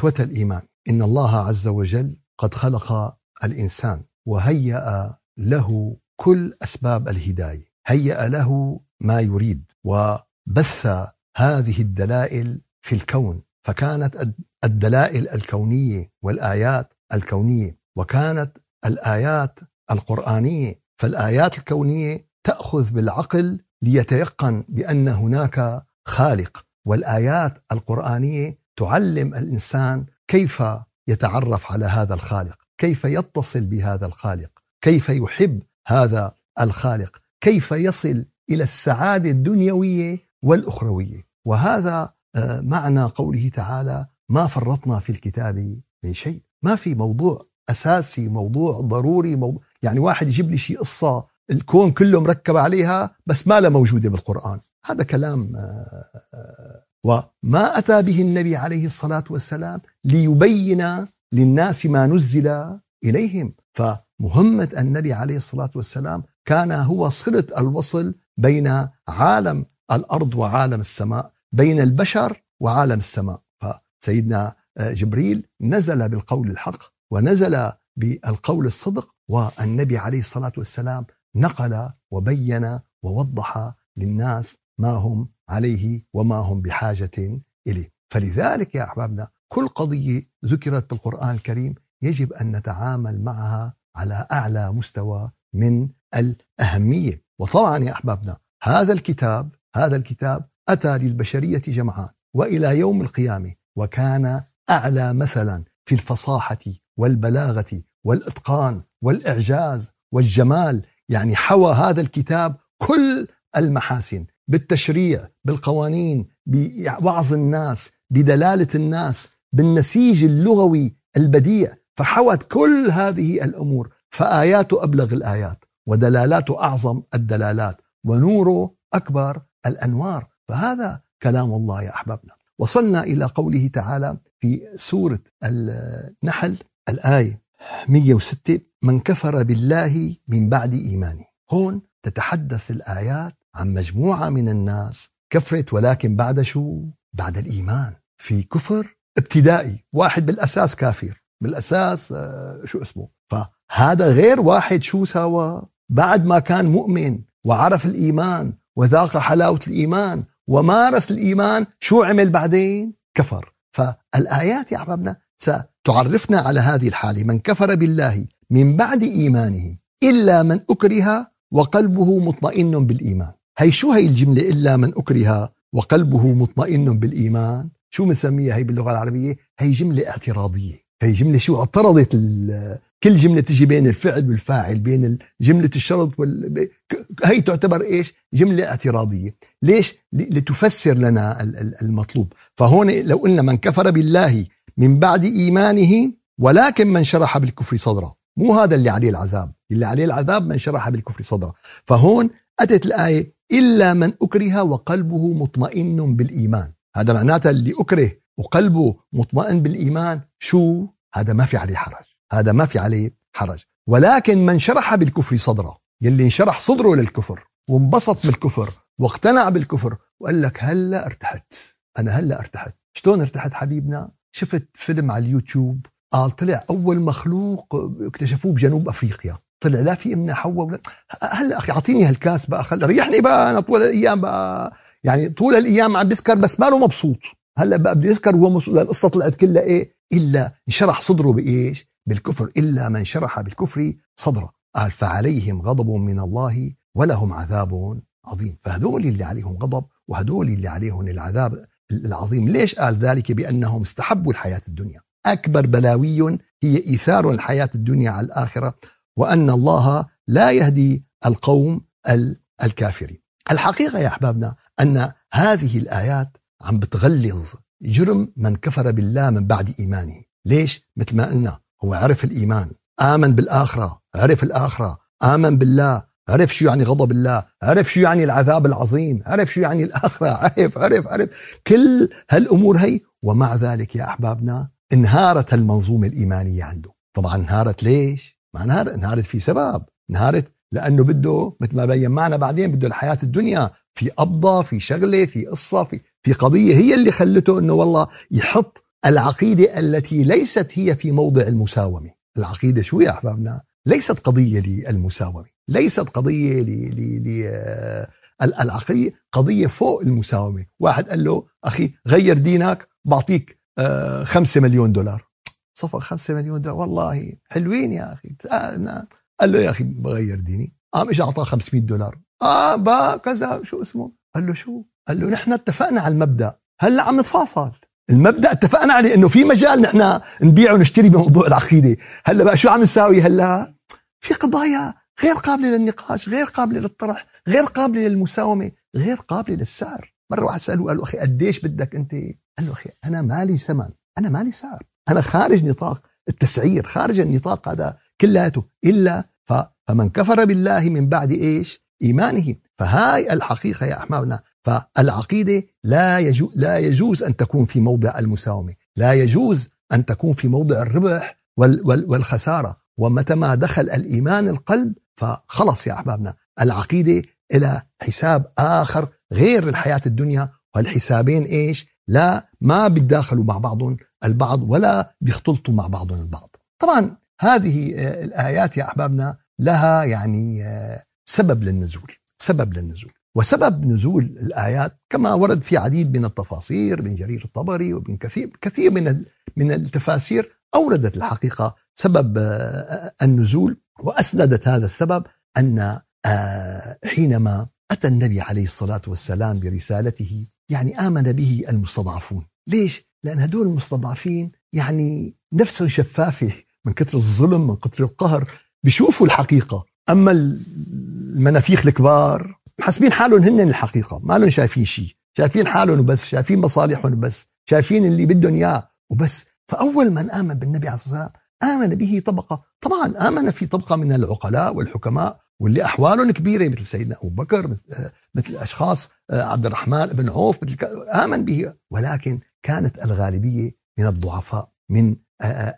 إخوة الإيمان إن الله عز وجل قد خلق الإنسان وهيأ له كل أسباب الهداية هيأ له ما يريد وبث هذه الدلائل في الكون فكانت الدلائل الكونية والآيات الكونية وكانت الآيات القرآنية فالآيات الكونية تأخذ بالعقل ليتيقن بأن هناك خالق والآيات القرآنية تعلم الانسان كيف يتعرف على هذا الخالق، كيف يتصل بهذا الخالق، كيف يحب هذا الخالق، كيف يصل الى السعاده الدنيويه والاخرويه، وهذا آه، معنى قوله تعالى: ما فرطنا في الكتاب من شيء، ما في موضوع اساسي، موضوع ضروري، موضوع يعني واحد يجيب لي شيء قصه الكون كله مركب عليها بس ما لها موجوده بالقران، هذا كلام آه، آه، وما أتى به النبي عليه الصلاة والسلام ليبين للناس ما نزل إليهم فمهمة النبي عليه الصلاة والسلام كان هو صلة الوصل بين عالم الأرض وعالم السماء بين البشر وعالم السماء فسيدنا آه، جبريل نزل بالقول الحق ونزل بالقول الصدق والنبي عليه الصلاة والسلام نقل وبين ووضح للناس ما هم عليه وما هم بحاجة إليه فلذلك يا أحبابنا كل قضية ذكرت بالقرآن الكريم يجب أن نتعامل معها على أعلى مستوى من الأهمية وطبعا يا أحبابنا هذا الكتاب هذا الكتاب أتى للبشرية جمعاء وإلى يوم القيامة وكان أعلى مثلا في الفصاحة والبلاغة والإتقان والإعجاز والجمال يعني حوى هذا الكتاب كل المحاسن بالتشريع بالقوانين بوعظ الناس بدلاله الناس بالنسيج اللغوي البديع فحوت كل هذه الامور فاياته ابلغ الايات ودلالاته اعظم الدلالات ونوره اكبر الانوار فهذا كلام الله يا احبابنا وصلنا الى قوله تعالى في سوره النحل الايه 106 من كفر بالله من بعد ايمانه هون تتحدث الايات عن مجموعة من الناس كفرت ولكن بعد شو؟ بعد الإيمان في كفر ابتدائي واحد بالأساس كافر بالأساس آه، شو اسمه فهذا غير واحد شو سوى بعد ما كان مؤمن وعرف الإيمان وذاق حلاوة الإيمان ومارس الإيمان شو عمل بعدين كفر فالآيات يا أحبابنا ستعرفنا على هذه الحالة من كفر بالله من بعد إيمانه إلا من أكره وقلبه مطمئن بالإيمان هي شو هي الجملة إلا من أكره وقلبه مطمئن بالإيمان شو بنسميها هي باللغة العربية هي جملة اعتراضية هي جملة شو اعترضت كل جملة تجي بين الفعل والفاعل بين جملة الشرط وال... هي تعتبر إيش جملة اعتراضية ليش لتفسر لنا المطلوب فهون لو قلنا من كفر بالله من بعد إيمانه ولكن من شرح بالكفر صدره مو هذا اللي عليه العذاب اللي عليه العذاب من شرح بالكفر صدره فهون أتت الآية إلا من أكره وقلبه مطمئن بالإيمان هذا معناته اللي أكره وقلبه مطمئن بالإيمان شو هذا ما في عليه حرج هذا ما في عليه حرج ولكن من شرح بالكفر صدره يلي انشرح صدره للكفر وانبسط بالكفر واقتنع بالكفر وقال لك هلا ارتحت انا هلا ارتحت شلون ارتحت حبيبنا شفت فيلم على اليوتيوب قال آه، طلع اول مخلوق اكتشفوه بجنوب افريقيا طلع لا في امنا حواء ولا هلا اخي اعطيني هالكاس بقى خل ريحني بقى انا طول الايام بقى يعني طول الايام عم بيسكر بس ماله مبسوط هلا بقى بده يسكر وهو مبسوط القصه طلعت كلها ايه الا انشرح صدره بايش بالكفر الا من شرح بالكفر صدره قال فعليهم غضب من الله ولهم عذاب عظيم فهذول اللي عليهم غضب وهذول اللي عليهم العذاب العظيم ليش قال ذلك بأنهم استحبوا الحياة الدنيا أكبر بلاوي هي إيثار الحياة الدنيا على الآخرة وأن الله لا يهدي القوم الكافرين الحقيقة يا أحبابنا أن هذه الآيات عم بتغلظ جرم من كفر بالله من بعد إيمانه ليش؟ مثل ما قلنا هو عرف الإيمان آمن بالآخرة عرف الآخرة آمن بالله عرف شو يعني غضب الله عرف شو يعني العذاب العظيم عرف شو يعني الآخرة عرف عرف عرف كل هالأمور هي ومع ذلك يا أحبابنا انهارت المنظومة الإيمانية عنده طبعا انهارت ليش؟ ما انهارت انهارت في سبب انهارت لانه بده مثل ما بين معنا بعدين بده الحياه الدنيا في قبضه في شغله في قصه في في قضيه هي اللي خلته انه والله يحط العقيده التي ليست هي في موضع المساومه العقيده شو يا احبابنا ليست قضيه للمساومه ليست قضيه ل ل آه، العقيده قضيه فوق المساومه واحد قال له اخي غير دينك بعطيك آه، خمسة مليون دولار صفى خمسة مليون دولار والله حلوين يا اخي آه، قال له يا اخي بغير ديني قام اجى اعطاه 500 دولار اه با كذا شو اسمه قال له شو قال له نحن اتفقنا على المبدا هلا عم نتفاصل المبدا اتفقنا عليه انه في مجال نحن نبيع ونشتري بموضوع العقيده هلا بقى شو عم نساوي هلا في قضايا غير قابله للنقاش غير قابله للطرح غير قابله للمساومه غير قابله للسعر مره واحد سالوه قال له اخي قديش بدك انت قال له اخي انا مالي ثمن انا مالي سعر أنا خارج نطاق التسعير خارج النطاق هذا كلاته إلا فمن كفر بالله من بعد إيش إيمانه فهاي الحقيقة يا أحبابنا فالعقيدة لا, يجو لا يجوز أن تكون في موضع المساومة لا يجوز أن تكون في موضع الربح وال وال والخسارة ومتى ما دخل الإيمان القلب فخلص يا أحبابنا العقيدة إلى حساب آخر غير الحياة الدنيا والحسابين إيش لا ما بيتداخلوا مع بعضهم البعض ولا بيختلطوا مع بعضهم البعض طبعا هذه آه، الآيات يا أحبابنا لها يعني آه، سبب للنزول سبب للنزول وسبب نزول الآيات كما ورد في عديد من التفاسير من جرير الطبري ومن كثير كثير من من التفاسير أوردت الحقيقة سبب آه، النزول وأسندت هذا السبب أن حينما أتى النبي عليه الصلاة والسلام برسالته يعني آمن به المستضعفون ليش؟ لان هدول المستضعفين يعني نفسهم شفافه من كثر الظلم من كثر القهر بيشوفوا الحقيقه اما المنافيخ الكبار حاسبين حالهم هن الحقيقه ما لهم شايفين شيء شايفين حالهم وبس شايفين مصالحهم وبس شايفين اللي بدهم اياه وبس فاول من امن بالنبي عليه الصلاه والسلام امن به طبقه طبعا امن في طبقه من العقلاء والحكماء واللي احوالهم كبيره مثل سيدنا ابو بكر مثل آه، اشخاص آه، عبد الرحمن بن عوف مثل امن به ولكن كانت الغالبية من الضعفاء من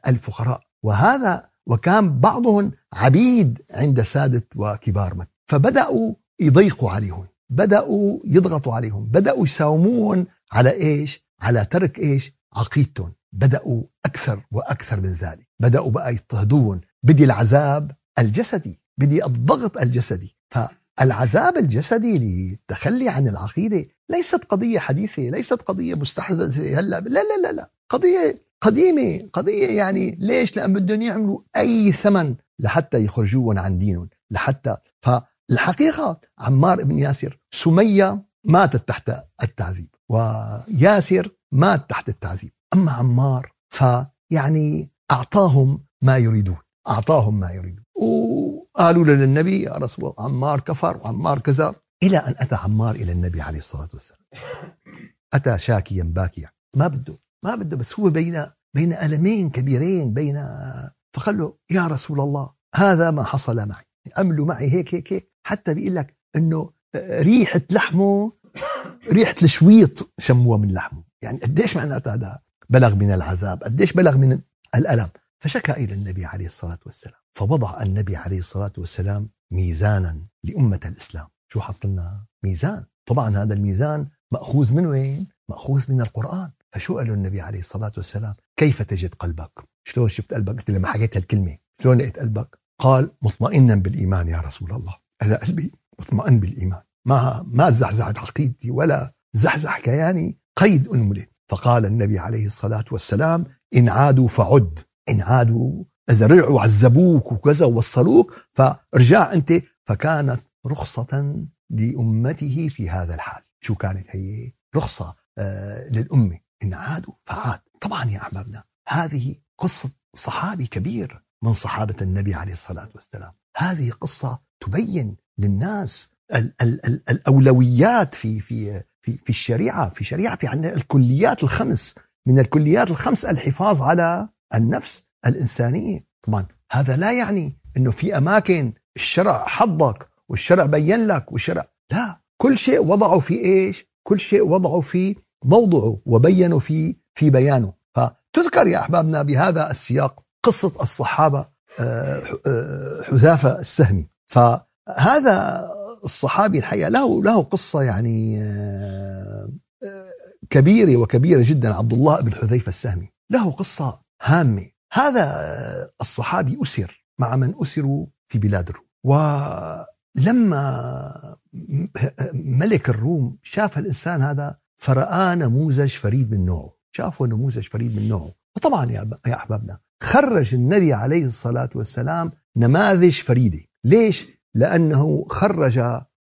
الفقراء وهذا وكان بعضهم عبيد عند سادة وكبار مكة فبدأوا يضيقوا عليهم بدأوا يضغطوا عليهم بدأوا يساوموهم على إيش على ترك إيش عقيدتهم بدأوا أكثر وأكثر من ذلك بدأوا بقى يضطهدون بدي العذاب الجسدي بدي الضغط الجسدي فالعذاب الجسدي للتخلي عن العقيدة ليست قضية حديثة ليست قضية مستحدثة هلا لا لا لا لا قضية قديمة قضية يعني ليش لأن بدهم يعملوا أي ثمن لحتى يخرجوهم عن دينهم لحتى فالحقيقة عمار بن ياسر سمية ماتت تحت التعذيب وياسر مات تحت التعذيب أما عمار فيعني أعطاهم ما يريدون أعطاهم ما يريدون وقالوا للنبي يا رسول الله عمار كفر وعمار كذا إلى أن أتى عمار إلى النبي عليه الصلاة والسلام أتى شاكيا باكيا ما بده ما بده بس هو بين بين ألمين كبيرين بين فقال له يا رسول الله هذا ما حصل معي عملوا معي هيك هيك هيك حتى بيقول لك انه آه، ريحه لحمه ريحه الشويط شموها من لحمه يعني قديش معناتها هذا بلغ من العذاب قديش بلغ من الألم فشكى إلى النبي عليه الصلاة والسلام فوضع النبي عليه الصلاة والسلام ميزانا لأمة الإسلام شو حط لنا ميزان طبعا هذا الميزان مأخوذ من وين مأخوذ من القرآن فشو قال النبي عليه الصلاة والسلام كيف تجد قلبك شلون شفت قلبك لما حكيت هالكلمة شلون لقيت قلبك قال مطمئنا بالإيمان يا رسول الله أنا قلبي مطمئن بالإيمان ما ما زحزحت عقيدتي ولا زحزح كياني قيد أنمله فقال النبي عليه الصلاة والسلام إن عادوا فعد إن عادوا إذا رجعوا عذبوك وكذا ووصلوك فارجع أنت فكانت رخصة لأمته في هذا الحال شو كانت هي رخصة آه، للأمة إن عادوا فعاد طبعا يا أحبابنا هذه قصة صحابي كبير من صحابة النبي عليه الصلاة والسلام هذه قصة تبين للناس الـ الـ الـ الأولويات في في في في الشريعة في شريعة في عندنا الكليات الخمس من الكليات الخمس الحفاظ على النفس الإنسانية طبعا هذا لا يعني أنه في أماكن الشرع حظك والشرع بين لك والشرع لا كل شيء وضعه في ايش كل شيء وضعه في موضعه وبينه في في بيانه فتذكر يا احبابنا بهذا السياق قصه الصحابه آه، آه، حذافه السهمي فهذا الصحابي الحقيقه له له قصه يعني آه، كبيره وكبيره جدا عبد الله بن حذيفه السهمي له قصه هامه هذا الصحابي اسر مع من اسروا في بلاد الروم لما ملك الروم شاف الانسان هذا فرآه نموذج فريد من نوعه شافه نموذج فريد من نوعه وطبعا يا يا احبابنا خرج النبي عليه الصلاه والسلام نماذج فريده ليش لانه خرج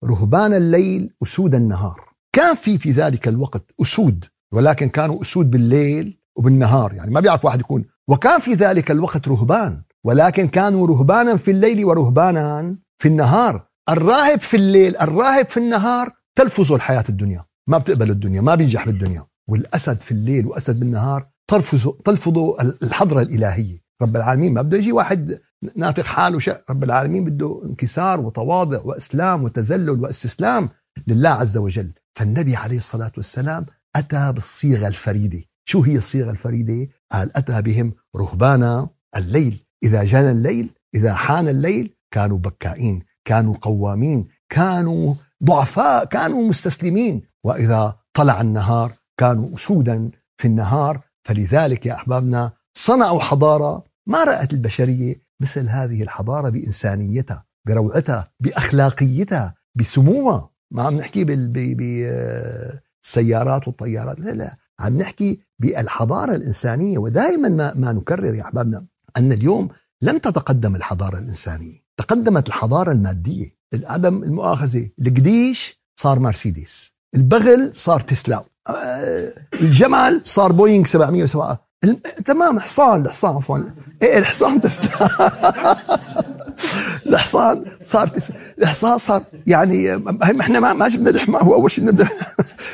رهبان الليل اسود النهار كان في في ذلك الوقت اسود ولكن كانوا اسود بالليل وبالنهار يعني ما بيعرف واحد يكون وكان في ذلك الوقت رهبان ولكن كانوا رهبانا في الليل ورهبانا في النهار الراهب في الليل الراهب في النهار تلفظه الحياة الدنيا ما بتقبل الدنيا ما بينجح بالدنيا والأسد في الليل وأسد بالنهار تلفظه تلفظه الحضرة الإلهية رب العالمين ما بده يجي واحد نافق حاله شيء رب العالمين بده انكسار وتواضع وإسلام وتذلل واستسلام لله عز وجل فالنبي عليه الصلاة والسلام أتى بالصيغة الفريدة شو هي الصيغة الفريدة؟ قال أتى بهم رهبانا الليل إذا جان الليل إذا حان الليل كانوا بكائين كانوا قوامين كانوا ضعفاء كانوا مستسلمين واذا طلع النهار كانوا اسودا في النهار فلذلك يا احبابنا صنعوا حضاره ما رات البشريه مثل هذه الحضاره بانسانيتها بروعتها باخلاقيتها بسموها ما عم نحكي بالسيارات والطيارات لا لا عم نحكي بالحضاره الانسانيه ودائما ما ما نكرر يا احبابنا ان اليوم لم تتقدم الحضاره الانسانيه تقدمت الحضارة المادية الأدم المؤاخذة القديش صار مرسيدس البغل صار تسلا آه، الجمل صار بوينغ 707 تمام حصان الحصان عفوا ايه الحصان تسلا الحصان صار تسلا الحصان صار يعني آه، احنا ما ما جبنا الحما هو اول شيء بدنا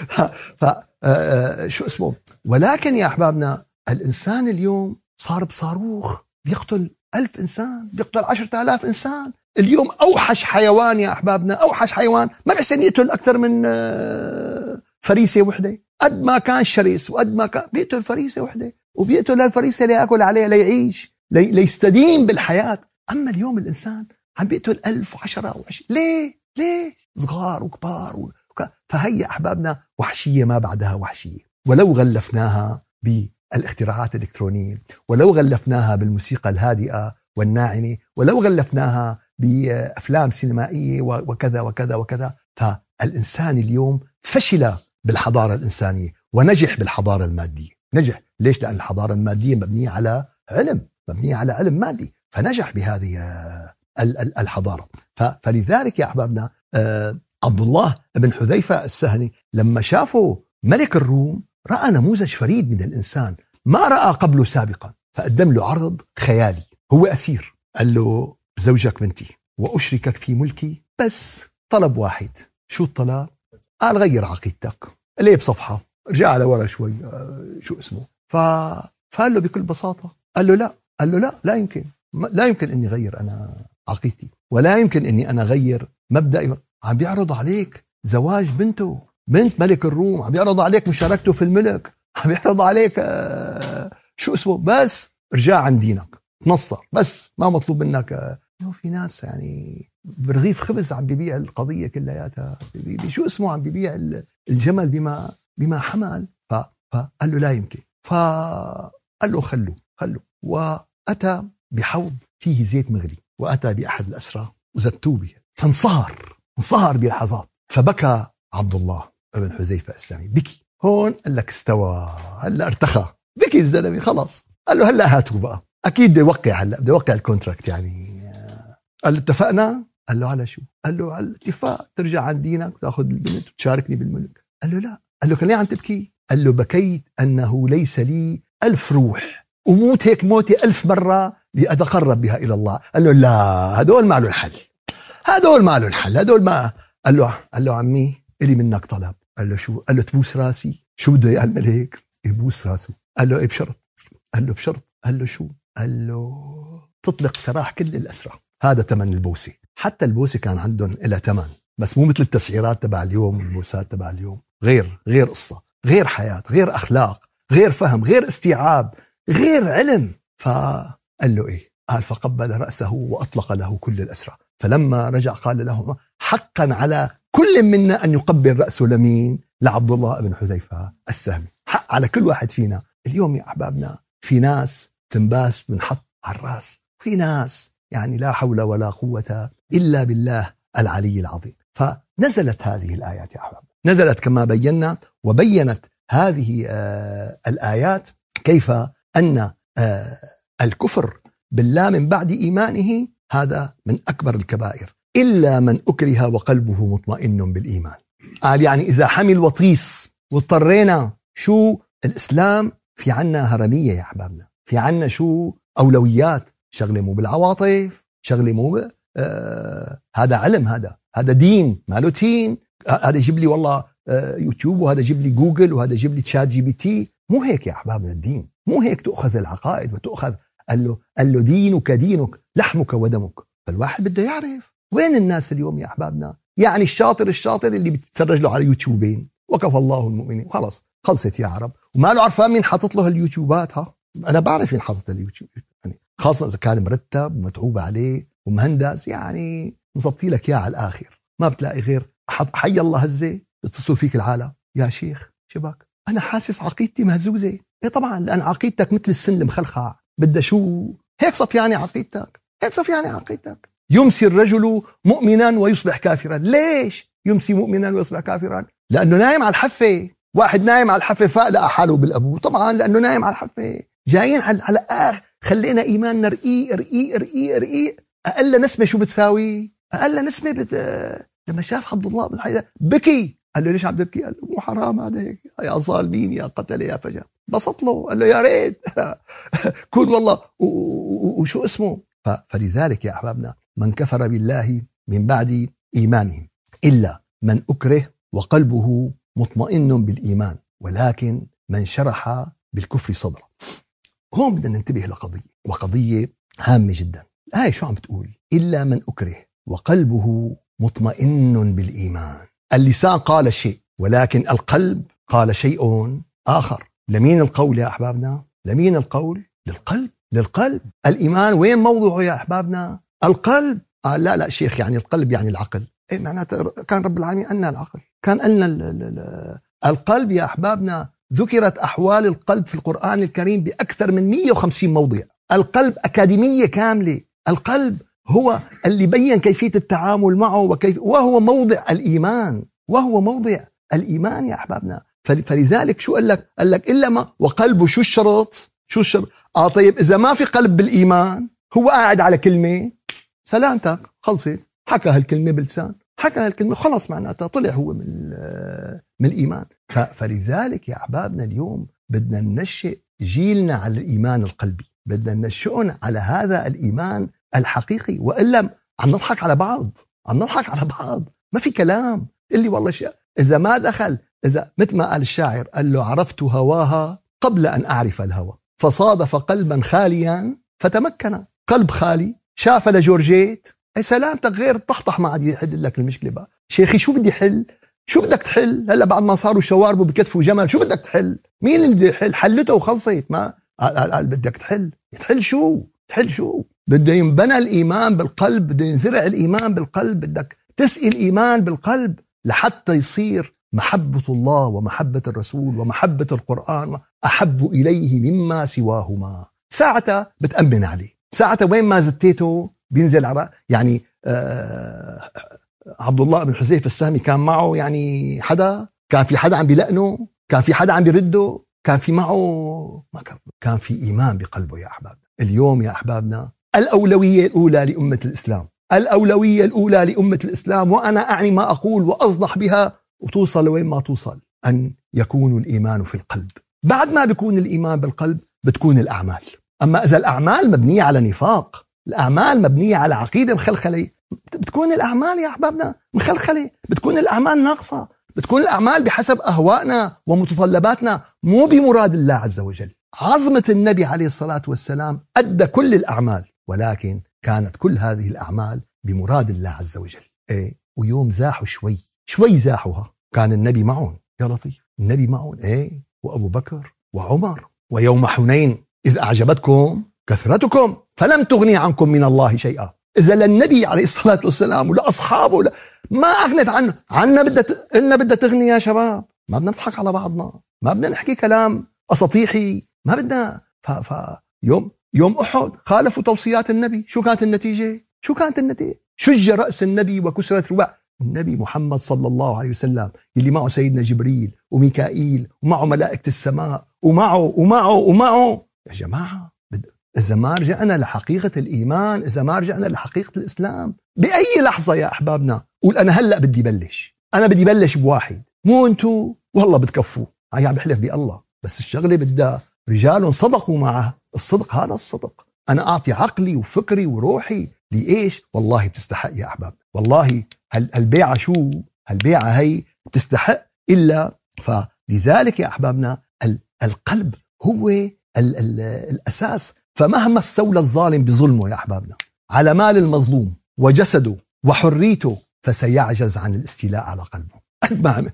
ف آه، شو اسمه ولكن يا احبابنا الانسان اليوم صار بصاروخ بيقتل ألف إنسان بيقتل عشرة آلاف إنسان اليوم أوحش حيوان يا أحبابنا أوحش حيوان ما بحسن يقتل أكثر من آه، فريسة وحدة قد ما كان شرس وقد ما كان بيقتل فريسة وحدة وبيقتل الفريسة ليأكل عليها ليعيش لي ليستديم بالحياة أما اليوم الإنسان عم بيقتل ألف وعشرة وعش ليه؟ ليه؟ صغار وكبار وك... فهي أحبابنا وحشية ما بعدها وحشية ولو غلفناها ب الاختراعات الالكترونيه، ولو غلفناها بالموسيقى الهادئه والناعمه، ولو غلفناها بافلام سينمائيه وكذا وكذا وكذا، فالانسان اليوم فشل بالحضاره الانسانيه ونجح بالحضاره الماديه، نجح، ليش؟ لان الحضاره الماديه مبنيه على علم، مبنيه على علم مادي، فنجح بهذه الحضاره، فلذلك يا احبابنا آه، عبد الله بن حذيفه السهلي لما شافه ملك الروم راى نموذج فريد من الانسان ما رأى قبله سابقا فقدم له عرض خيالي هو أسير قال له زوجك بنتي وأشركك في ملكي بس طلب واحد شو الطلب؟ قال غير عقيدتك ليه بصفحة رجع لورا شوي آه، شو اسمه ف... فقال له بكل بساطة قال له لا قال له لا لا يمكن لا يمكن اني اغير انا عقيدتي ولا يمكن اني انا اغير مبدأي عم بيعرض عليك زواج بنته بنت ملك الروم عم بيعرض عليك مشاركته في الملك عم يعرض عليك آه، شو اسمه بس ارجع عن دينك تنصر بس ما مطلوب منك آه، في ناس يعني برغيف خبز عم ببيع القضيه كلياتها شو اسمه عم ببيع الجمل بما بما حمل فقال له لا يمكن فقال له خلوه خلوه واتى بحوض فيه زيت مغلي واتى باحد الاسرى وزتوه به فانصهر انصهر بلحظات فبكى عبد الله بن حذيفه السامي بكي هون قال لك استوى هلا ارتخى بكي الزلمه خلص قال له هلا هاتوا بقى اكيد بده يوقع هلا بده يوقع الكونتراكت يعني قال له اتفقنا قال له على شو قال له على الاتفاق ترجع عن دينك وتاخذ البنت وتشاركني بالملك قال له لا قال له كان ليه عم تبكي قال له بكيت انه ليس لي ألف روح وموت هيك موتي ألف مرة لأتقرب بها إلى الله قال له لا هدول ما له الحل هدول ما له الحل هدول ما قال له قال له عمي إلي منك طلب قال له شو قال له تبوس راسي شو بده يعمل هيك يبوس راسه قال له ايه بشرط قال له بشرط قال له شو قال له تطلق سراح كل الاسرى هذا ثمن البوسه حتى البوسه كان عندهم لها ثمن بس مو مثل التسعيرات تبع اليوم والبوسات تبع اليوم غير غير قصه غير حياه غير اخلاق غير فهم غير استيعاب غير علم فقال له ايه قال فقبل راسه واطلق له كل الاسرى فلما رجع قال لهما حقا على كل منا أن يقبل رأسه لمين لعبد الله بن حذيفة السهمي حق على كل واحد فينا اليوم يا أحبابنا في ناس تنباس بنحط على الراس في ناس يعني لا حول ولا قوة إلا بالله العلي العظيم فنزلت هذه الآيات يا أحباب نزلت كما بينا وبينت هذه آه، الآيات كيف أن آه، الكفر بالله من بعد إيمانه هذا من أكبر الكبائر إلا من أكره وقلبه مطمئن بالإيمان قال يعني إذا حمل وطيس واضطرينا شو الإسلام في عنا هرمية يا أحبابنا في عنا شو أولويات شغلة مو بالعواطف شغلة مو ب... آه هذا علم هذا هذا دين ماله تين هذا يجيب لي والله آه، يوتيوب وهذا يجيب لي جوجل وهذا يجيب لي تشات جي بي تي مو هيك يا أحبابنا الدين مو هيك تؤخذ العقائد وتؤخذ قال له قال له دينك دينك لحمك ودمك فالواحد بده يعرف وين الناس اليوم يا احبابنا يعني الشاطر الشاطر اللي بتتفرج له على يوتيوبين وكفى الله المؤمنين خلص خلصت يا عرب وما له عرفان مين حاطط له اليوتيوبات ها انا بعرف مين حاطط اليوتيوب يعني خاصه اذا كان مرتب ومتعوب عليه ومهندس يعني مظبطي لك اياه على الاخر ما بتلاقي غير حي الله هزه يتصلوا فيك العالم يا شيخ شبك انا حاسس عقيدتي مهزوزه ايه طبعا لان عقيدتك مثل السن المخلخع بدها شو هيك صف يعني عقيدتك هيك صف يعني عقيدتك يمسي الرجل مؤمنا ويصبح كافرا ليش يمسي مؤمنا ويصبح كافرا لانه نايم على الحفه واحد نايم على الحفه فقلق حاله بالابو طبعا لانه نايم على الحفه جايين على على اخ خلينا ايماننا رقيق رقيق رقيق رقيق اقل نسمه شو بتساوي اقل نسمه بت... لما شاف عبد الله بن حيدر بكي قال له ليش عم تبكي؟ قال له مو حرام هذا هيك يا ظالمين يا قتله يا فجر بسط له قال له يا ريت كون والله وشو اسمه فلذلك يا أحبابنا من كفر بالله من بعد إيمانه إلا من أكره وقلبه مطمئن بالإيمان ولكن من شرح بالكفر صدره هون بدنا ننتبه لقضية وقضية هامة جدا هاي شو عم بتقول إلا من أكره وقلبه مطمئن بالإيمان اللسان قال شيء ولكن القلب قال شيء آخر لمين القول يا أحبابنا لمين القول للقلب للقلب الإيمان وين موضعه يا أحبابنا القلب آه لا لا شيخ يعني القلب يعني العقل إيه معناته كان رب العالمين أن العقل كان أن القلب يا أحبابنا ذكرت أحوال القلب في القرآن الكريم بأكثر من 150 موضع القلب أكاديمية كاملة القلب هو اللي بين كيفية التعامل معه وكيف وهو موضع الإيمان وهو موضع الإيمان يا أحبابنا فلذلك شو قال لك؟ قال لك الا ما وقلبه شو الشرط؟ شو الشرط؟ اه طيب اذا ما في قلب بالايمان هو قاعد على كلمه سلامتك خلصت حكى هالكلمه بلسان حكى هالكلمه خلص معناتها طلع هو من من الايمان فلذلك يا احبابنا اليوم بدنا ننشئ جيلنا على الايمان القلبي بدنا ننشئهم على هذا الايمان الحقيقي والا عم نضحك على بعض عم نضحك على بعض ما في كلام اللي والله شيء اذا ما دخل إذا مثل ما قال الشاعر قال له عرفت هواها قبل أن أعرف الهوى فصادف قلبا خاليا فتمكن قلب خالي شاف لجورجيت أي سلامتك غير طحطح ما عاد يحل لك المشكلة بقى شيخي شو بدي حل شو بدك تحل هلا بعد ما صاروا شوارب بكتفه جمل شو بدك تحل مين اللي بده يحل حلته وخلصت ما قال, قال, قال بدك تحل تحل شو تحل شو بده ينبنى الايمان بالقلب بده ينزرع الايمان بالقلب بدك تسقي الايمان بالقلب لحتى يصير محبة الله ومحبة الرسول ومحبة القرآن أحب إليه مما سواهما ساعتها بتأمن عليه ساعتها وين ما زتيته بينزل على يعني آه عبد الله بن حذيفه السهمي كان معه يعني حدا كان في حدا عم بيلقنه كان في حدا عم بيرده كان في معه ما كان كان في ايمان بقلبه يا احبابنا اليوم يا احبابنا الاولويه الاولى لامه الاسلام الاولويه الاولى لامه الاسلام وانا اعني ما اقول واصدح بها وتوصل لوين ما توصل أن يكون الإيمان في القلب بعد ما بيكون الإيمان بالقلب بتكون الأعمال أما إذا الأعمال مبنية على نفاق الأعمال مبنية على عقيدة مخلخلة بتكون الأعمال يا أحبابنا مخلخلة بتكون الأعمال ناقصة بتكون الأعمال بحسب أهوائنا ومتطلباتنا مو بمراد الله عز وجل عظمة النبي عليه الصلاة والسلام أدى كل الأعمال ولكن كانت كل هذه الأعمال بمراد الله عز وجل إيه ويوم زاحوا شوي شوي زاحوها كان النبي معهم يا لطيف النبي معهم ايه وابو بكر وعمر ويوم حنين اذ اعجبتكم كثرتكم فلم تغني عنكم من الله شيئا اذا للنبي عليه الصلاه والسلام ولاصحابه ولا ما اغنت عنه عنا بدها النا لنا بدها تغني يا شباب ما بدنا نضحك على بعضنا ما بدنا نحكي كلام اساطيحي ما بدنا ف... ف... يوم يوم احد خالفوا توصيات النبي شو كانت النتيجه شو كانت النتيجه شج راس النبي وكسرت رباع النبي محمد صلى الله عليه وسلم اللي معه سيدنا جبريل وميكائيل ومعه ملائكة السماء ومعه ومعه ومعه يا جماعة إذا ما رجعنا لحقيقة الإيمان إذا ما رجعنا لحقيقة الإسلام بأي لحظة يا أحبابنا قول أنا هلأ بدي بلش أنا بدي بلش بواحد مو أنتو والله بتكفوا هاي عم بحلف بالله بس الشغلة بدها رجال صدقوا معه الصدق هذا الصدق أنا أعطي عقلي وفكري وروحي ليش والله بتستحق يا أحبابنا والله هالبيعه شو؟ هالبيعة هي بتستحق إلا فلذلك يا أحبابنا القلب هو الـ الـ الأساس فمهما استولى الظالم بظلمه يا أحبابنا على مال المظلوم وجسده وحريته فسيعجز عن الاستيلاء على قلبه قد ما عمل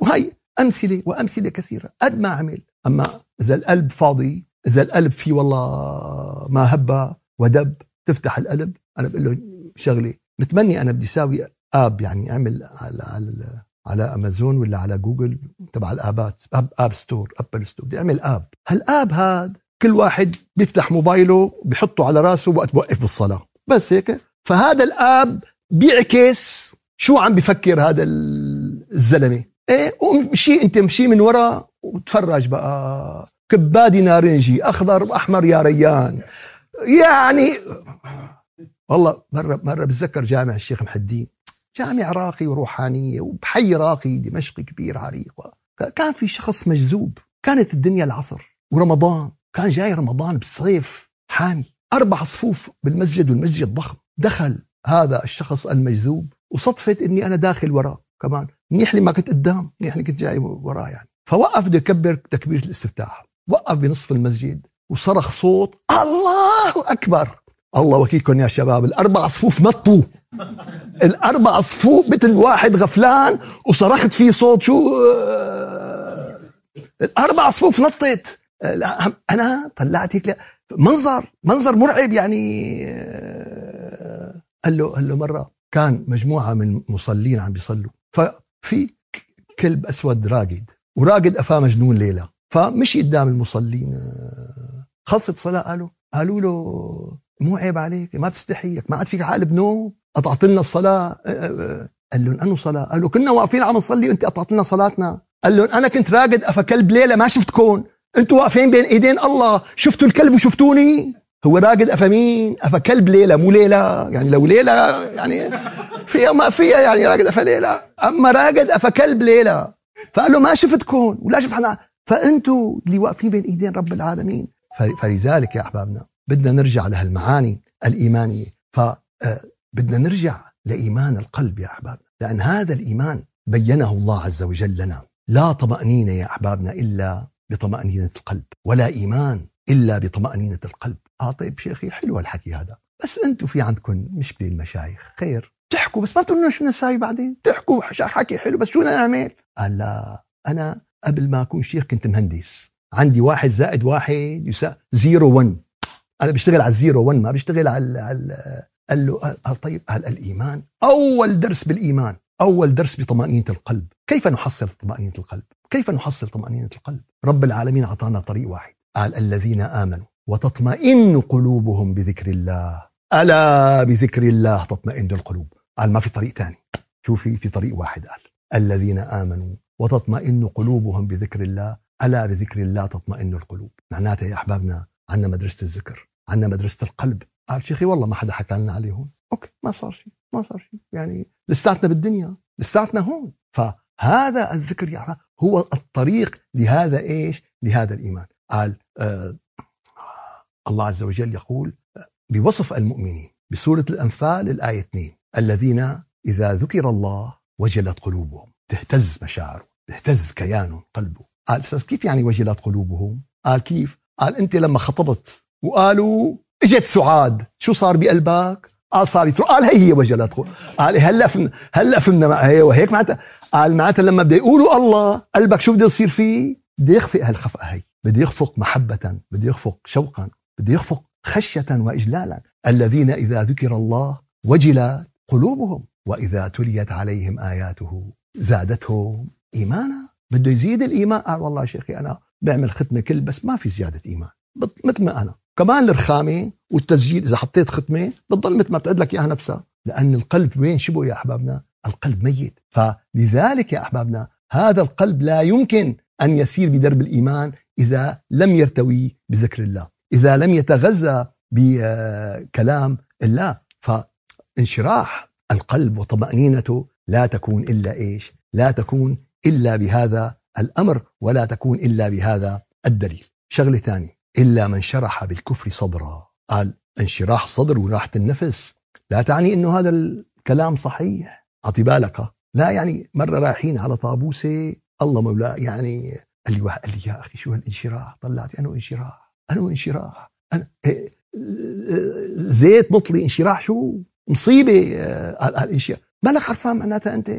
وهي أمثلة وأمثلة كثيرة قد ما عمل أما إذا القلب فاضي إذا القلب فيه والله ما هب ودب تفتح القلب انا بقول له شغله متمني انا بدي اساوي اب يعني اعمل على على على امازون ولا على جوجل تبع الابات اب اب ستور ابل ستور بدي اعمل اب هالاب هاد كل واحد بيفتح موبايله بحطه على راسه وقت بوقف بالصلاه بس هيك فهذا الاب بيعكس شو عم بفكر هذا الزلمه ايه ومشي انت مشي من ورا وتفرج بقى كبادي نارنجي اخضر واحمر يا ريان يعني والله مره مره بتذكر جامع الشيخ محدين جامع راقي وروحانيه وبحي راقي دمشق كبير عريق كان في شخص مجذوب كانت الدنيا العصر ورمضان كان جاي رمضان بالصيف حامي اربع صفوف بالمسجد والمسجد ضخم دخل هذا الشخص المجذوب وصدفه اني انا داخل وراه كمان منيح لي ما كنت قدام منيح لي كنت جاي وراه يعني فوقف بده يكبر تكبيره الاستفتاح وقف بنصف المسجد وصرخ صوت الله أكبر الله وكيلكم يا شباب الأربع صفوف نطوا الأربع صفوف مثل واحد غفلان وصرخت فيه صوت شو آه، الأربع صفوف نطت أنا طلعت هيك منظر منظر مرعب يعني آه، قال له قال له مرة كان مجموعة من المصلين عم بيصلوا ففي كلب أسود راقد وراقد قفاه مجنون ليلة فمشي قدام المصلين آه، خلصت صلاة قالوا قالوا له مو عيب عليك ما تستحي لك ما عاد فيك عقل بنوم قطعت لنا الصلاه أه، أه، أه. قال لهم انو صلاه قالوا كنا واقفين عم نصلي وانت قطعت لنا صلاتنا قال لهم انا كنت راقد افكلب ليله ما شفتكم انتوا واقفين بين ايدين الله شفتوا الكلب وشفتوني هو راقد افا مين افا كلب ليله مو ليله يعني لو ليله يعني فيها ما فيها يعني راقد افا ليله اما راقد افا كلب ليله فقال له ما شفتكم ولا شفت حدا، فانتوا اللي واقفين بين ايدين رب العالمين فلذلك يا أحبابنا بدنا نرجع لهالمعاني الإيمانية فبدنا آه، نرجع لإيمان القلب يا أحبابنا لأن هذا الإيمان بينه الله عز وجل لنا لا طمأنينة يا أحبابنا إلا بطمأنينة القلب ولا إيمان إلا بطمأنينة القلب آه طيب شيخي حلو الحكي هذا بس أنتم في عندكم مشكلة المشايخ خير تحكوا بس ما تقولوا شو بدنا نساوي بعدين تحكوا حكي حلو بس شو بدنا نعمل قال لا أنا قبل ما أكون شيخ كنت مهندس عندي واحد زائد واحد يساوي زيرو ون انا بشتغل على الزيرو ون ما بشتغل على على قال له قال طيب قال الايمان اول درس بالايمان اول درس بطمانينه القلب كيف نحصل طمانينه القلب كيف نحصل طمانينه القلب رب العالمين اعطانا طريق واحد قال الذين امنوا وتطمئن قلوبهم بذكر الله الا بذكر الله تطمئن القلوب قال ما في طريق ثاني شوفي في طريق واحد قال الذين امنوا وتطمئن قلوبهم بذكر الله ألا بذكر الله تطمئن القلوب معناتها يا أحبابنا عندنا مدرسة الذكر عندنا مدرسة القلب قال شيخي والله ما حدا حكى لنا عليه هون أوكي ما صار شيء ما صار شيء يعني لساتنا بالدنيا لساتنا هون فهذا الذكر يا أحباب هو الطريق لهذا إيش لهذا الإيمان قال آه الله عز وجل يقول آه، بوصف المؤمنين بسورة الأنفال الآية 2 الذين إذا ذكر الله وجلت قلوبهم تهتز مشاعرهم تهتز كيانهم قلبه قال استاذ كيف يعني وجلت قلوبهم؟ قال كيف؟ قال انت لما خطبت وقالوا اجت سعاد شو صار بقلبك؟ قال صار يترك قال هي هي وجلت قلوبهم قال هلا فن... هلا فهمنا مع هي وهيك معناتها قال معناتها لما بده يقولوا الله قلبك شو بده يصير فيه؟ بده يخفق هالخفقه هي بده يخفق محبة بده يخفق شوقا بده يخفق خشية وإجلالا الذين إذا ذكر الله وجلت قلوبهم وإذا تليت عليهم آياته زادتهم إيمانا بده يزيد الايمان قال آه، والله شيخي انا بعمل ختمه كل بس ما في زياده ايمان مثل ما انا كمان الرخامه والتسجيل اذا حطيت ختمه بتضل مثل ما بتعد لك اياها نفسها لان القلب وين شبه يا احبابنا القلب ميت فلذلك يا احبابنا هذا القلب لا يمكن ان يسير بدرب الايمان اذا لم يرتوي بذكر الله اذا لم يتغذى بكلام آه، الله فانشراح القلب وطمأنينته لا تكون الا ايش؟ لا تكون إلا بهذا الأمر ولا تكون إلا بهذا الدليل شغلة ثانية إلا من شرح بالكفر صدرا قال انشراح الصدر وراحة النفس لا تعني أنه هذا الكلام صحيح أعطي بالك لا يعني مرة رايحين على طابوسة الله مولاه يعني قال لي قال لي يا أخي شو هالانشراح طلعت انه انشراح انه انشراح أنا إيه، زيت مطلي انشراح شو مصيبة قال آه، انشراح ما لك عرفان معناتها أنت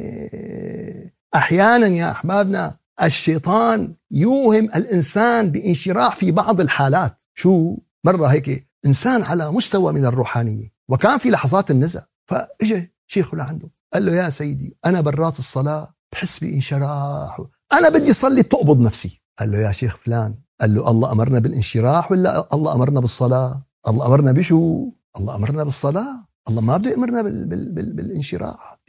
احيانا يا احبابنا الشيطان يوهم الانسان بانشراح في بعض الحالات شو مره هيك انسان على مستوى من الروحانيه وكان في لحظات النزع فاجى شيخه لعنده قال له يا سيدي انا برات الصلاه بحس بانشراح انا بدي صلي تقبض نفسي قال له يا شيخ فلان قال له الله امرنا بالانشراح ولا الله امرنا بالصلاه الله امرنا بشو الله امرنا بالصلاه الله ما بده يامرنا بال بال بال بالانشراح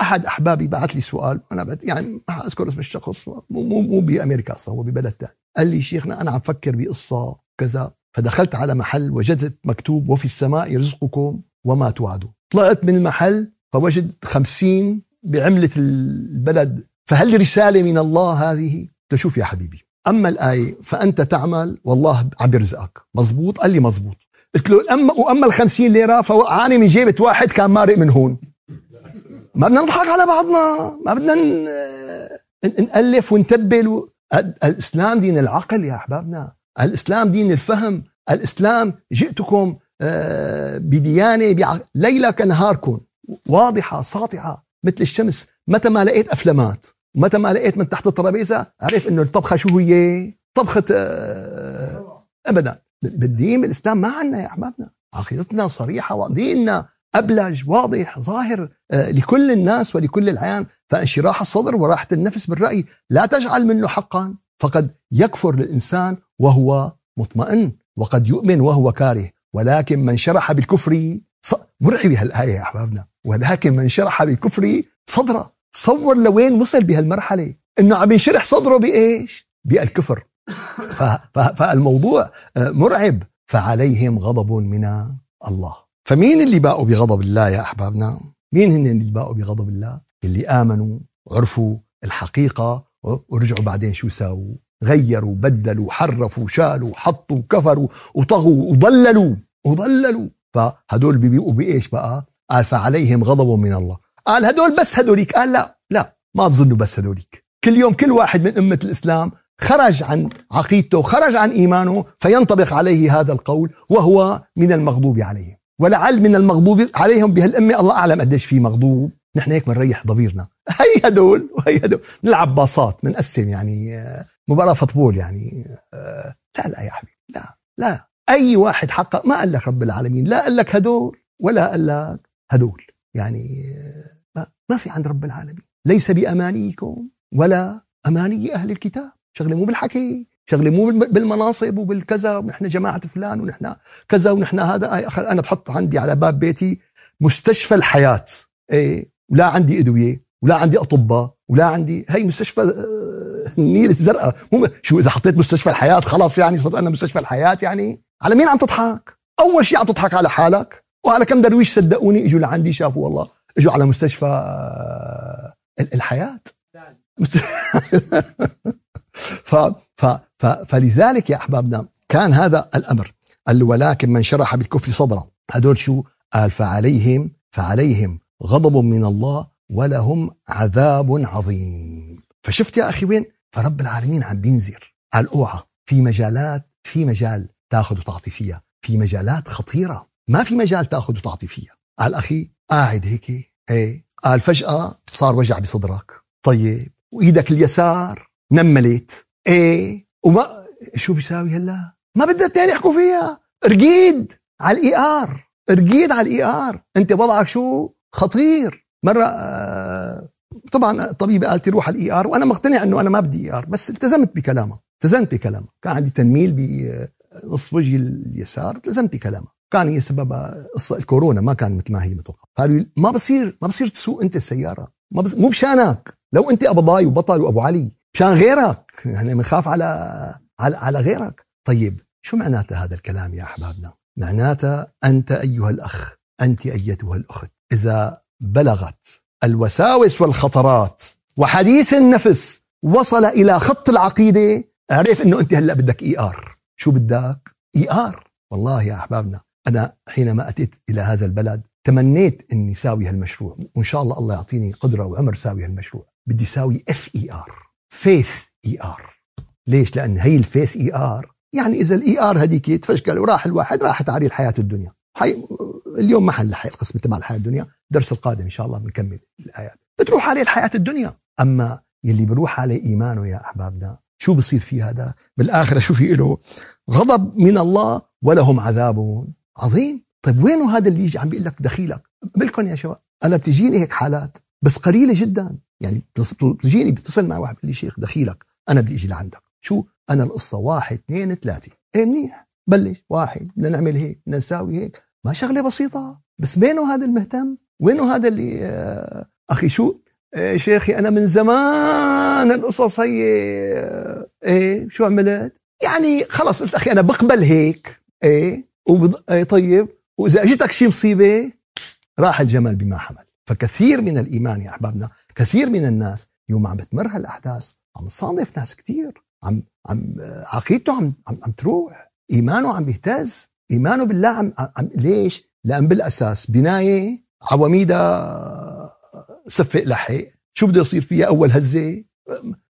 احد احبابي بعث لي سؤال انا يعني ما اذكر اسم الشخص مو مو, مو بامريكا اصلا هو ببلد ثاني قال لي شيخنا انا عم فكر بقصه كذا فدخلت على محل وجدت مكتوب وفي السماء يرزقكم وما توعدون طلعت من المحل فوجد خمسين بعملة البلد فهل رسالة من الله هذه؟ تشوف يا حبيبي أما الآية فأنت تعمل والله عم يرزقك مزبوط قال لي مزبوط قلت له أما وأما الخمسين ليرة فوقعاني من جيبة واحد كان مارق من هون ما بدنا نضحك على بعضنا ما بدنا نألف ونتبل الإسلام دين العقل يا أحبابنا الإسلام دين الفهم الإسلام جئتكم آه، بديانة ليلة كنهاركم واضحة ساطعة مثل الشمس متى ما لقيت أفلامات متى ما لقيت من تحت الترابيزة عرفت أنه الطبخة شو هي طبخة آه، أبدا بالدين بالإسلام ما عنا يا أحبابنا عقيدتنا صريحة وديننا أبلج واضح ظاهر آه، لكل الناس ولكل العيان فانشراح الصدر وراحة النفس بالرأي لا تجعل منه حقا فقد يكفر الانسان وهو مطمئن وقد يؤمن وهو كاره ولكن من شرح بالكفر مرعبة هالآية يا أحبابنا ولكن من شرح بالكفر صدره تصور لوين وصل بهالمرحلة إنه عم ينشرح صدره بإيش بالكفر فالموضوع آه، مرعب فعليهم غضب من الله فمين اللي باقوا بغضب الله يا أحبابنا؟ مين هن اللي باقوا بغضب الله؟ اللي آمنوا عرفوا الحقيقة ورجعوا بعدين شو ساووا؟ غيروا بدلوا حرفوا شالوا حطوا كفروا وطغوا وضللوا وضللوا فهدول بيبيقوا بإيش بقى؟ قال فعليهم غضب من الله قال هدول بس هدوليك قال لا لا ما تظنوا بس هدوليك كل يوم كل واحد من أمة الإسلام خرج عن عقيدته خرج عن إيمانه فينطبق عليه هذا القول وهو من المغضوب عليه ولعل من المغضوب عليهم بهالأمة الله أعلم قديش في مغضوب نحن هيك بنريح ضميرنا هي هدول وهي هدول نلعب باصات بنقسم يعني آه، مباراة فطبول يعني آه، لا لا يا حبيبي لا لا أي واحد حقق ما قال لك رب العالمين لا قال لك هدول ولا قال لك هدول يعني آه، ما, ما في عند رب العالمين ليس بأمانيكم ولا أماني أهل الكتاب شغلة مو بالحكي شغله مو بالمناصب وبالكذا ونحن جماعه فلان ونحن كذا ونحن هذا انا بحط عندي على باب بيتي مستشفى الحياه ايه ولا عندي ادويه ولا عندي اطباء ولا عندي هي مستشفى النيل آه، الزرقاء مو شو اذا حطيت مستشفى الحياه خلاص يعني صرت انا مستشفى الحياه يعني على مين عم تضحك اول شيء عم تضحك على حالك وعلى كم درويش صدقوني اجوا لعندي شافوا والله اجوا على مستشفى آه، الحياه ف ف ف فلذلك يا أحبابنا كان هذا الأمر قال له ولكن من شرح بالكفر صدره هدول شو قال فعليهم فعليهم غضب من الله ولهم عذاب عظيم فشفت يا أخي وين فرب العالمين عم بينذر قال اوعى في مجالات في مجال تاخذ وتعطي فيها في مجالات خطيره ما في مجال تاخذ وتعطي فيها قال اخي قاعد هيك ايه قال فجاه صار وجع بصدرك طيب وايدك اليسار نملت ايه وما شو بيساوي هلا؟ ما بدها تاني يحكوا فيها رقيد على الاي ار رقيد على الاي ار انت وضعك شو خطير مره آه طبعا الطبيبه قالت روح على الاي ار وانا مقتنع انه انا ما بدي اي ار بس التزمت بكلامها التزمت بكلامها كان عندي تنميل بنصف آه، وجهي اليسار التزمت بكلامها كان هي سببها آه، قصه الكورونا ما كان مثل ما هي متوقعه قالوا ما بصير ما بصير تسوق انت السياره ما بصير مو بشانك لو انت ابو ضاي وبطل وابو علي مشان غيرك نحن يعني بنخاف على على على غيرك طيب شو معناته هذا الكلام يا احبابنا معناته انت ايها الاخ انت ايتها الاخت اذا بلغت الوساوس والخطرات وحديث النفس وصل الى خط العقيده اعرف انه انت هلا بدك اي ار شو بدك اي ار والله يا احبابنا انا حينما اتيت الى هذا البلد تمنيت اني ساوي هالمشروع وان شاء الله الله يعطيني قدره وعمر ساوي هالمشروع بدي ساوي اف اي ار فيث اي ار ليش؟ لان هي الفيث اي ار يعني اذا الاي ار هذيك تفشكل وراح الواحد راحت عليه الحياه الدنيا حي... اليوم ما حنلحق القسم تبع الحياه الدنيا الدرس القادم ان شاء الله بنكمل الايات بتروح عليه الحياه الدنيا اما يلي بروح عليه ايمانه يا احبابنا شو بصير في هذا بالاخره شو في له غضب من الله ولهم عذاب عظيم طيب وينه هذا اللي يجي عم بيقول لك دخيلك بلكن يا شباب انا بتجيني هيك حالات بس قليله جدا يعني بتجيني بتصل مع واحد بيقول لي شيخ دخيلك انا بدي اجي لعندك شو انا القصه واحد اثنين ثلاثه ايه منيح بلش واحد بدنا نعمل هيك بدنا نساوي هيك ما شغله بسيطه بس بينه هذا المهتم وينه هذا اللي آه اخي شو آه شيخي انا من زمان القصص هي ايه شو عملت يعني خلص قلت اخي انا بقبل هيك ايه وبض... ايه طيب واذا اجتك شي مصيبه راح الجمل بما حمل فكثير من الايمان يا احبابنا كثير من الناس يوم عم بتمر هالاحداث عم تصادف ناس كثير عم عم عقيدته عم عم, عم تروح ايمانه عم بيهتز ايمانه بالله عم, عم ليش؟ لان بالاساس بنايه عواميدها آه، صفق لحق شو بده يصير فيها اول هزه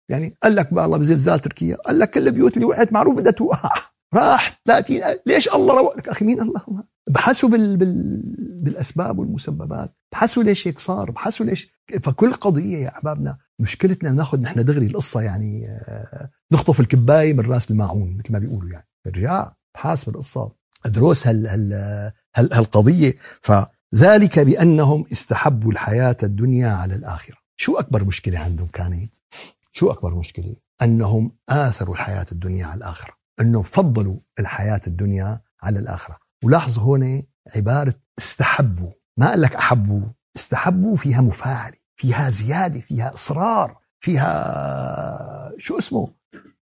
يعني قال لك بقى الله بزلزال تركيا قال لك كل البيوت اللي وقعت معروف بدها توقع راح 30 ليش الله روق لك اخي مين الله ابحثوا بال... بال... بالاسباب والمسببات ابحثوا ليش هيك صار ابحثوا ليش فكل قضيه يا احبابنا مشكلتنا ناخذ نحن دغري القصه يعني آه، نخطف الكبايه من راس الماعون مثل ما بيقولوا يعني ارجع بحاسب القصه ادرس هال هال هال هالقضيه فذلك بانهم استحبوا الحياه الدنيا على الاخره شو اكبر مشكله عندهم كانت شو اكبر مشكله انهم اثروا الحياه الدنيا على الاخره انه فضلوا الحياه الدنيا على الاخره ولاحظوا هون عباره استحبوا ما قال لك احبوا استحبوا فيها مفاعله فيها زياده فيها اصرار فيها شو اسمه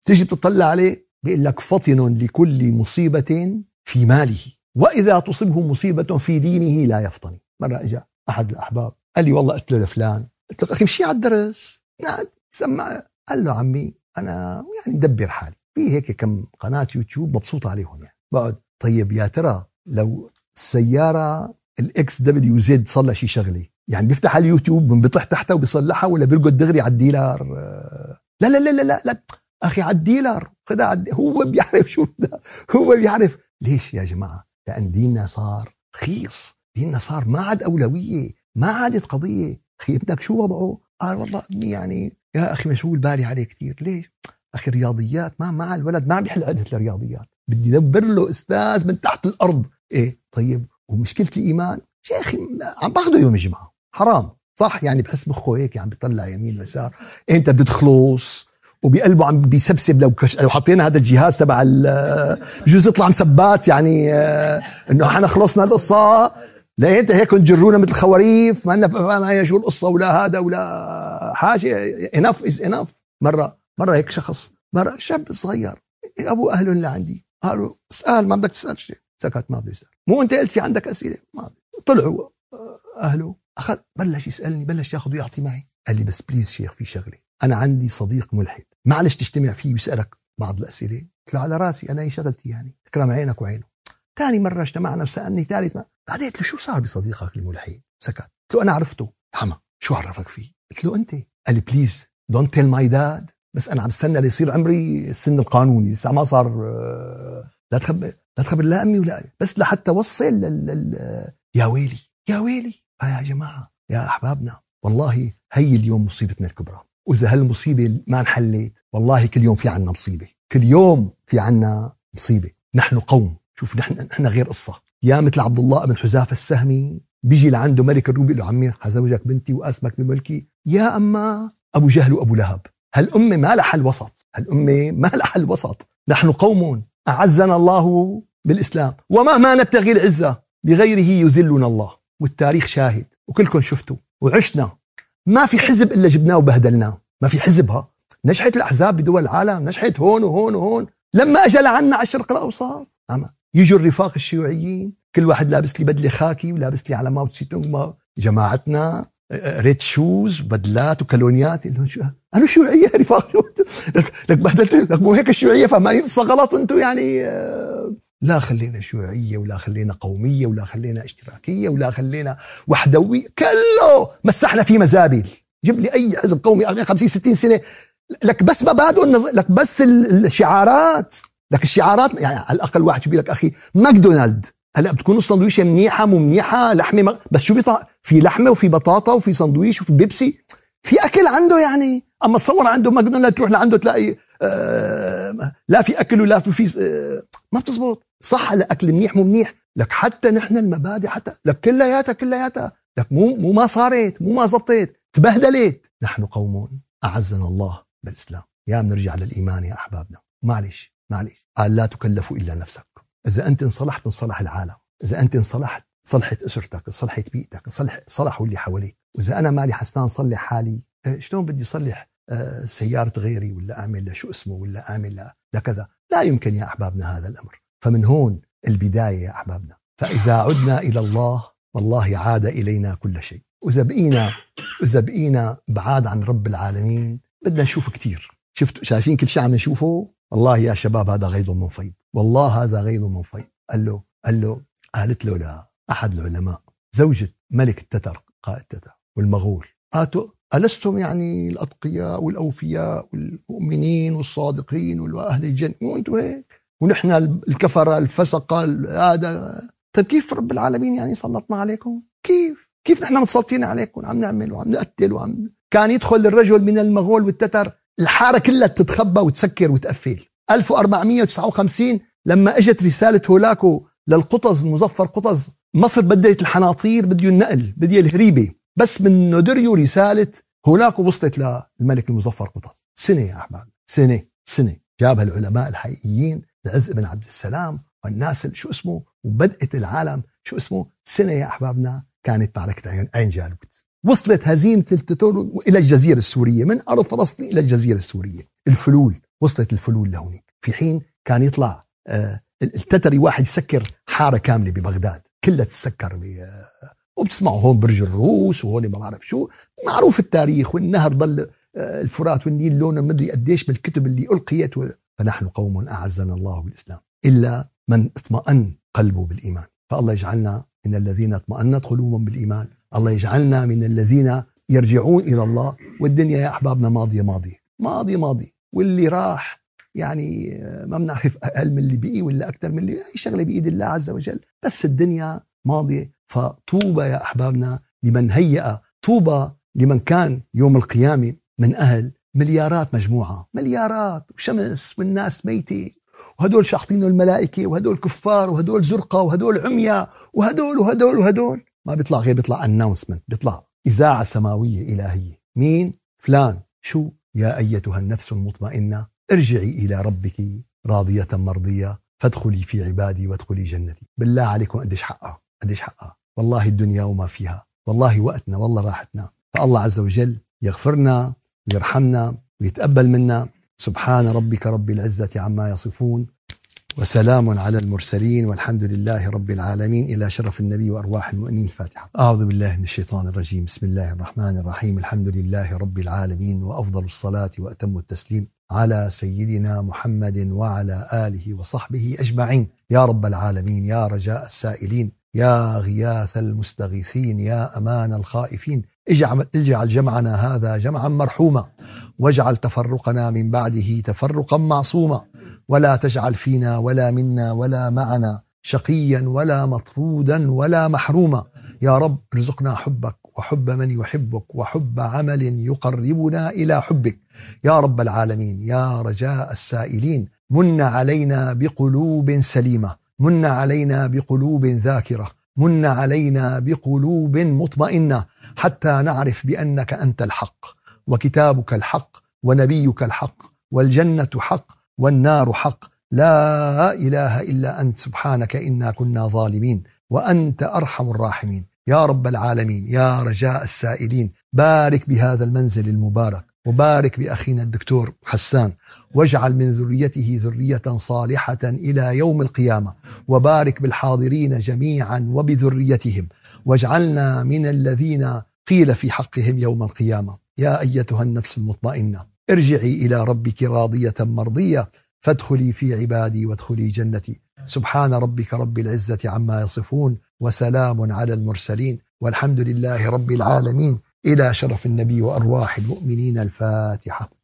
تجي بتطلع عليه بيقول لك فطن لكل مصيبه في ماله واذا تصبه مصيبه في دينه لا يفطن مره اجى احد الاحباب قال لي والله قلت له لفلان قلت له اخي مشي على الدرس سمع قال له عمي انا يعني مدبر حالي في هيك كم قناه يوتيوب مبسوطه عليهم يعني بقعد طيب يا ترى لو السياره الاكس دبليو زد صار لها شيء شغله يعني بيفتح على اليوتيوب بنبطح تحتها وبيصلحها ولا بيرقد دغري على الديلر آه، لا لا لا لا لا, لا. اخي على الديلر خدها على هو بيعرف شو ده هو بيعرف ليش يا جماعه لان ديننا صار رخيص ديننا صار ما عاد اولويه ما عادت قضيه اخي ابنك شو وضعه قال والله ابني يعني يا اخي مشغول بالي عليه كثير ليش اخي رياضيات ما مع الولد ما عم يحل عده الرياضيات بدي دبر له استاذ من تحت الارض ايه طيب ومشكله الايمان شيخي عم باخده يوم الجمعه حرام صح يعني بحس مخه هيك عم يعني بيطلع يمين ويسار إيه انت بدك تخلص وبقلبه عم بيسبسب لو كش... لو حطينا هذا الجهاز تبع بجوز يطلع مسبات يعني آه، انه احنا خلصنا القصه لا انت هيك جرونا مثل خواريف ما لنا ما شو القصه ولا هذا ولا حاجه انف از انف مره مره هيك شخص مره شاب صغير ابو اهله اللي عندي قالوا اسال ما بدك تسال شيء سكت ما بده يسال مو انت قلت في عندك اسئله ما طلعوا آه، اهله اخذ بلش يسالني بلش ياخذ ويعطي معي قال لي بس بليز شيخ في شغله انا عندي صديق ملحد معلش تجتمع فيه ويسالك بعض الاسئله قلت له على راسي انا هي شغلتي يعني اكرم عينك وعينه ثاني مره اجتمعنا وسالني ثالث بعدين قلت له شو صار بصديقك الملحد سكت قلت له انا عرفته حما شو عرفك فيه قلت له انت قال لي بليز دونت تيل ماي داد بس انا عم استنى ليصير عمري السن القانوني لسه ما صار آه، لا تخبر لا تخبر لا امي ولا أمي. بس لحتى وصل لل... يا ويلي يا ويلي يا جماعه يا احبابنا والله هي اليوم مصيبتنا الكبرى واذا هالمصيبه ما انحلت والله كل يوم في عنا مصيبه كل يوم في عنا مصيبه نحن قوم شوف نحن نحن غير قصه يا مثل عبد الله بن حذافه السهمي بيجي لعنده ملك الروم بيقول له عمي حزوجك بنتي واسمك بملكي يا اما ابو جهل وابو لهب هالأمة ما لها حل وسط هالأمة ما لها حل وسط نحن قوم أعزنا الله بالإسلام ومهما نبتغي العزة بغيره يذلنا الله والتاريخ شاهد وكلكم شفتوا وعشنا ما في حزب إلا جبناه وبهدلناه ما في حزبها نجحت الأحزاب بدول العالم نجحت هون وهون وهون لما أجى لعنا على الشرق الأوسط أما يجوا الرفاق الشيوعيين كل واحد لابس لي بدله خاكي ولابس لي على ماو تونغ جماعتنا ريد شوز بدلات شو انا شيوعيه يا رفاق لك بهدلت لك مو هيك الشيوعيه فما ينسى غلط انتم يعني آه. لا خلينا شيوعيه ولا خلينا قوميه ولا خلينا اشتراكيه ولا خلينا وحدويه كله مسحنا فيه مزابل جيب لي اي حزب قومي 50 60 سنه لك بس مبادئ النظ... لك بس الشعارات لك الشعارات يعني على الاقل واحد يقول لك اخي ماكدونالد هلا بتكون السندويشه منيحه مو منيحه لحمه مغ... بس شو بيطلع في لحمه وفي بطاطا وفي سندويش وفي بيبسي في اكل عنده يعني اما تصور عنده ماكدونالد تروح لعنده تلاقي آه لا في اكل ولا في, آه ما بتزبط صح هلا اكل منيح مو منيح لك حتى نحن المبادئ حتى لك كلياتها كلياتها لك مو مو ما صارت مو ما زبطت تبهدلت نحن قوم اعزنا الله بالاسلام يا بنرجع للايمان يا احبابنا معلش معلش قال لا تكلفوا الا نفسك إذا أنت انصلحت انصلح العالم إذا أنت انصلحت صلحت أسرتك صلحت بيئتك صلح صلحوا اللي حواليك وإذا أنا مالي حسنان صلح حالي آه، شلون بدي صلح آه، سيارة غيري ولا أعمل لشو اسمه ولا أعمل لكذا لا يمكن يا أحبابنا هذا الأمر فمن هون البداية يا أحبابنا فإذا عدنا إلى الله والله عاد إلينا كل شيء وإذا بقينا إذا بقينا بعاد عن رب العالمين بدنا نشوف كثير شفت شايفين كل شيء عم نشوفه والله يا شباب هذا غيظ منفيض والله هذا غيظ منفيض قال له قال له قالت له لا احد العلماء زوجة ملك التتر قائد التتر والمغول آتوا ألستم يعني الأتقياء والأوفياء والمؤمنين والصادقين وأهل الجنة وأنتم هيك ونحن الكفرة الفسقة هذا طيب كيف رب العالمين يعني سلطنا عليكم؟ كيف؟ كيف نحن متسلطين عليكم؟ عم نعمل وعم نقتل وعم كان يدخل الرجل من المغول والتتر الحاره كلها تتخبى وتسكر وتقفل 1459 لما اجت رساله هولاكو للقطز المظفر قطز مصر بدأت الحناطير بده النقل بده الهريبه بس من ندريو رساله هولاكو وصلت للملك المظفر قطز سنه يا احمد سنه سنه جابها العلماء الحقيقيين العز بن عبد السلام والناس شو اسمه وبدأت العالم شو اسمه سنه يا احبابنا كانت معركه عين جالوت وصلت هزيمة التتر إلى الجزيرة السورية من أرض فلسطين إلى الجزيرة السورية الفلول وصلت الفلول لهونيك في حين كان يطلع آه، التتري واحد يسكر حارة كاملة ببغداد كلها تسكر آه، وبتسمعوا هون برج الروس وهون ما بعرف شو معروف التاريخ والنهر ضل آه، الفرات والنيل لونه مدري قديش من الكتب اللي ألقيت فنحن قوم أعزنا الله بالإسلام إلا من اطمأن قلبه بالإيمان فالله يجعلنا من الذين اطمأنت قلوبهم بالإيمان الله يجعلنا من الذين يرجعون إلى الله والدنيا يا أحبابنا ماضية ماضية ماضي ماضي واللي راح يعني آه، ما بنعرف أقل من اللي بقي ولا أكثر من اللي هي شغلة بإيد الله عز وجل بس الدنيا ماضية فطوبى يا أحبابنا لمن هيئ طوبى لمن كان يوم القيامة من أهل مليارات مجموعة مليارات وشمس والناس ميتة وهدول شاحطين الملائكة وهدول كفار وهدول زرقاء وهدول عميا وهدول وهدول وهدول ما بيطلع غير بيطلع اناونسمنت بيطلع اذاعه سماويه الهيه مين فلان شو يا ايتها النفس المطمئنه ارجعي الى ربك راضيه مرضيه فادخلي في عبادي وادخلي جنتي بالله عليكم قديش حقها قديش حقها والله الدنيا وما فيها والله وقتنا والله راحتنا فالله عز وجل يغفرنا ويرحمنا ويتقبل منا سبحان ربك رب العزة عما يصفون وسلام على المرسلين والحمد لله رب العالمين إلى شرف النبي وأرواح المؤمنين فاتحة أعوذ بالله من الشيطان الرجيم بسم الله الرحمن الرحيم الحمد لله رب العالمين وأفضل الصلاة وأتم التسليم على سيدنا محمد وعلى آله وصحبه أجمعين يا رب العالمين يا رجاء السائلين يا غياث المستغيثين يا أمان الخائفين اجعل, اجعل جمعنا هذا جمعا مرحوما واجعل تفرقنا من بعده تفرقا معصوما ولا تجعل فينا ولا منا ولا معنا شقيا ولا مطرودا ولا محروما يا رب ارزقنا حبك وحب من يحبك وحب عمل يقربنا الى حبك يا رب العالمين يا رجاء السائلين من علينا بقلوب سليمه من علينا بقلوب ذاكره من علينا بقلوب مطمئنه حتى نعرف بانك انت الحق وكتابك الحق ونبيك الحق والجنة حق والنار حق لا إله إلا أنت سبحانك إنا كنا ظالمين وأنت أرحم الراحمين يا رب العالمين يا رجاء السائلين بارك بهذا المنزل المبارك وبارك بأخينا الدكتور حسان واجعل من ذريته ذرية صالحة إلى يوم القيامة وبارك بالحاضرين جميعا وبذريتهم واجعلنا من الذين قيل في حقهم يوم القيامة يا أيتها النفس المطمئنة ارجعي إلى ربك راضية مرضية فادخلي في عبادي وادخلي جنتي سبحان ربك رب العزة عما يصفون وسلام على المرسلين والحمد لله رب العالمين إلى شرف النبي وأرواح المؤمنين الفاتحة